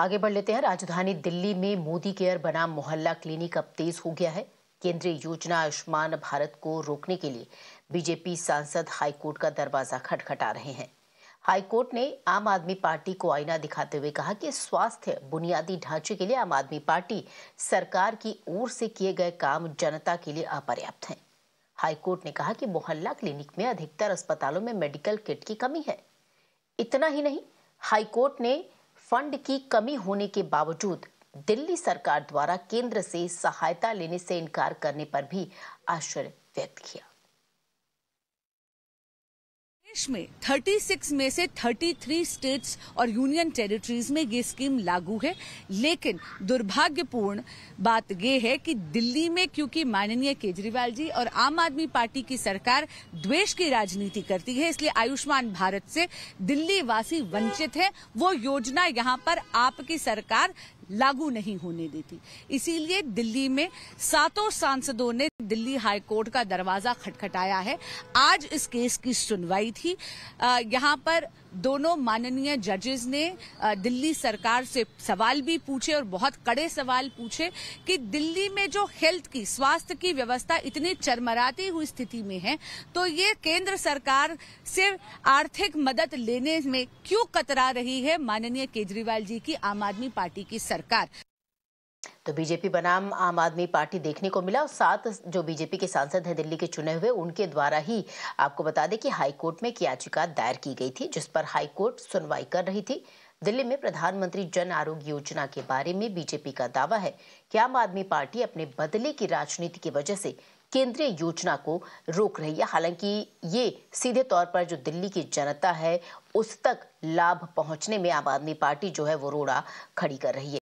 आगे बढ़ लेते हैं राजधानी दिल्ली में मोदी केयर बना मोहल्ला क्लिनिक अब तेज हो गया है केंद्रीय योजना आयुष्मान भारत को रोकने के लिए बीजेपी सांसद हाईकोर्ट का दरवाजा खटखटा रहे हैं हाईकोर्ट ने आम आदमी पार्टी को आईना दिखाते हुए कहा कि स्वास्थ्य बुनियादी ढांचे के लिए आम आदमी पार्टी सरकार की ओर से किए गए काम जनता के लिए अपर्याप्त हैं हाईकोर्ट ने कहा कि मोहल्ला क्लिनिक में अधिकतर अस्पतालों में मेडिकल किट की कमी है इतना ही नहीं हाईकोर्ट ने फंड की कमी होने के बावजूद दिल्ली सरकार द्वारा केंद्र से सहायता लेने से इनकार करने पर भी आश्चर्य व्यक्त किया देश में 36 में से 33 स्टेट्स और यूनियन टेरिटरीज में ये स्कीम लागू है लेकिन दुर्भाग्यपूर्ण बात यह है कि दिल्ली में क्योंकि माननीय केजरीवाल जी और आम आदमी पार्टी की सरकार द्वेष की राजनीति करती है इसलिए आयुष्मान भारत से दिल्ली वासी वंचित है वो योजना यहाँ पर आपकी सरकार लागू नहीं होने देती इसीलिए दिल्ली में सातों सांसदों ने दिल्ली हाईकोर्ट का दरवाजा खटखटाया है आज इस केस की सुनवाई थी ही यहाँ पर दोनों माननीय जजेस ने दिल्ली सरकार से सवाल भी पूछे और बहुत कड़े सवाल पूछे कि दिल्ली में जो हेल्थ की स्वास्थ्य की व्यवस्था इतनी चरमराती हुई स्थिति में है तो ये केंद्र सरकार से आर्थिक मदद लेने में क्यों कतरा रही है माननीय केजरीवाल जी की आम आदमी पार्टी की सरकार तो बीजेपी बनाम आम आदमी पार्टी देखने को मिला और सात जो बीजेपी के सांसद हैं दिल्ली के चुने हुए उनके द्वारा ही आपको बता दें कि हाईकोर्ट में एक याचिका दायर की गई थी जिस पर हाईकोर्ट सुनवाई कर रही थी दिल्ली में प्रधानमंत्री जन आरोग्य योजना के बारे में बीजेपी का दावा है कि आम आदमी पार्टी अपने बदले की राजनीति की वजह से केंद्रीय योजना को रोक रही है हालांकि ये सीधे तौर पर जो दिल्ली की जनता है उस तक लाभ पहुंचने में आम आदमी पार्टी जो है वो रोड़ा खड़ी कर रही है